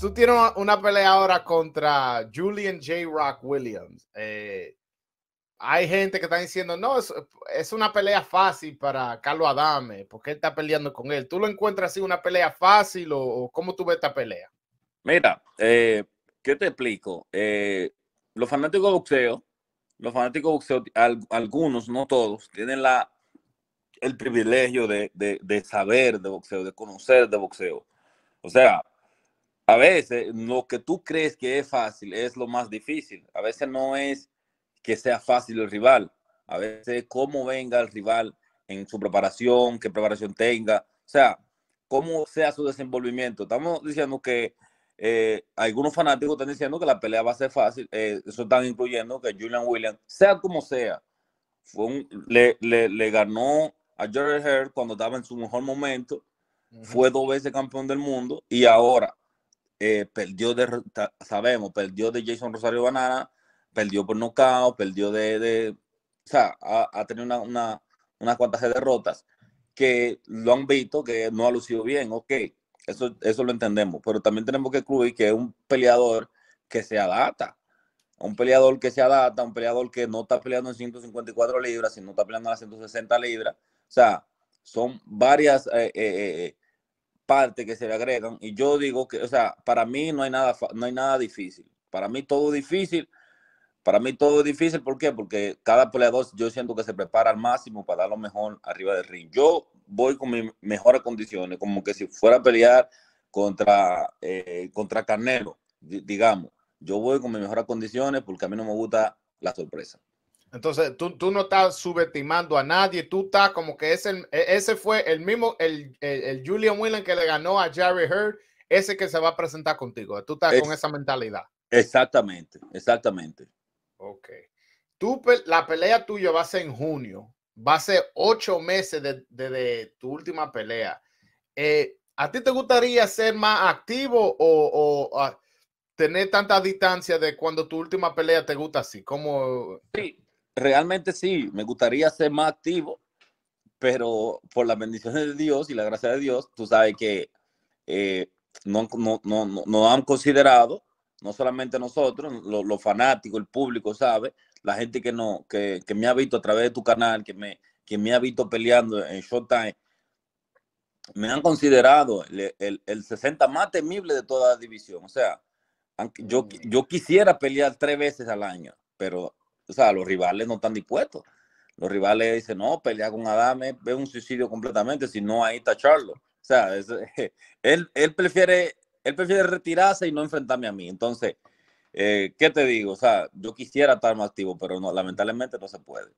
tú tienes una pelea ahora contra Julian J. Rock Williams. Eh, hay gente que está diciendo, no, es, una pelea fácil para Carlos Adame, porque él está peleando con él. ¿Tú lo encuentras así una pelea fácil o, cómo tú ves esta pelea? Mira, eh, ¿qué te explico? Eh, los fanáticos de boxeo, los fanáticos de boxeo, algunos, no todos, tienen el privilegio de, de saber de boxeo, de conocer de boxeo. O sea, a veces lo que tú crees que es fácil es lo más difícil. A veces no es que sea fácil el rival. A veces cómo venga el rival en su preparación, qué preparación tenga. O sea, cómo sea su desenvolvimiento. Estamos diciendo que eh, algunos fanáticos están diciendo que la pelea va a ser fácil. Eh, eso están incluyendo que Julian Williams, sea como sea, fue le, ganó a Jared Heard cuando estaba en su mejor momento. Fue dos veces campeón del mundo y ahora eh, perdió de, sabemos, perdió de Jason Rosario Banana, perdió por nocao, perdió de, de, o sea, ha, tenido una, una, unas cuantas derrotas que lo han visto que no ha lucido bien, ok, eso, eso lo entendemos, pero también tenemos que incluir que es un peleador que se adapta, un peleador que se adapta, un peleador que no está peleando en 154 libras, sino está peleando en las 160 libras, o sea, son varias... Eh, eh, eh parte que se le agregan y yo digo que, o sea, para mí no hay nada, no hay nada difícil. Para mí todo difícil. Para mí todo es difícil, ¿por qué? Porque cada peleador yo siento que se prepara al máximo para dar lo mejor arriba del ring. Yo voy con mis mejores condiciones, como que si fuera a pelear contra, eh, contra Carnero, digamos. Yo voy con mis mejores condiciones porque a mí no me gusta la sorpresa. Entonces, tú, no estás subestimando a nadie, tú estás como que ese, ese fue el mismo, el, el, Julian Whelan que le ganó a Jerry Heard, ese que se va a presentar contigo, tú estás con esa mentalidad. Exactamente, exactamente. Ok. Tú, la pelea tuya va a ser en junio, va a ser ocho meses desde de, tu última pelea. Eh, ¿A ti te gustaría ser más activo o, tener tanta distancia de cuando tu última pelea te gusta así? Sí, realmente sí, me gustaría ser más activo, pero por las bendiciones de Dios y la gracia de Dios, tú sabes que eh, no, no, no, han considerado, no solamente nosotros, los fanáticos, el público, ¿sabe? La gente que, no, que, me ha visto a través de tu canal, que me, que me ha visto peleando en Showtime, me han considerado el, 60 más temible de toda la división. O sea, yo, mm. yo quisiera pelear tres veces al año, pero o sea, los rivales no están dispuestos. Los rivales dicen, no, pelea con Adame ve un suicidio completamente, si no, ahí está Charlo. O sea, él, prefiere, él prefiere retirarse y no enfrentarme a mí. Entonces, eh, ¿qué te digo? O sea, yo quisiera estar más activo, pero no, lamentablemente no se puede.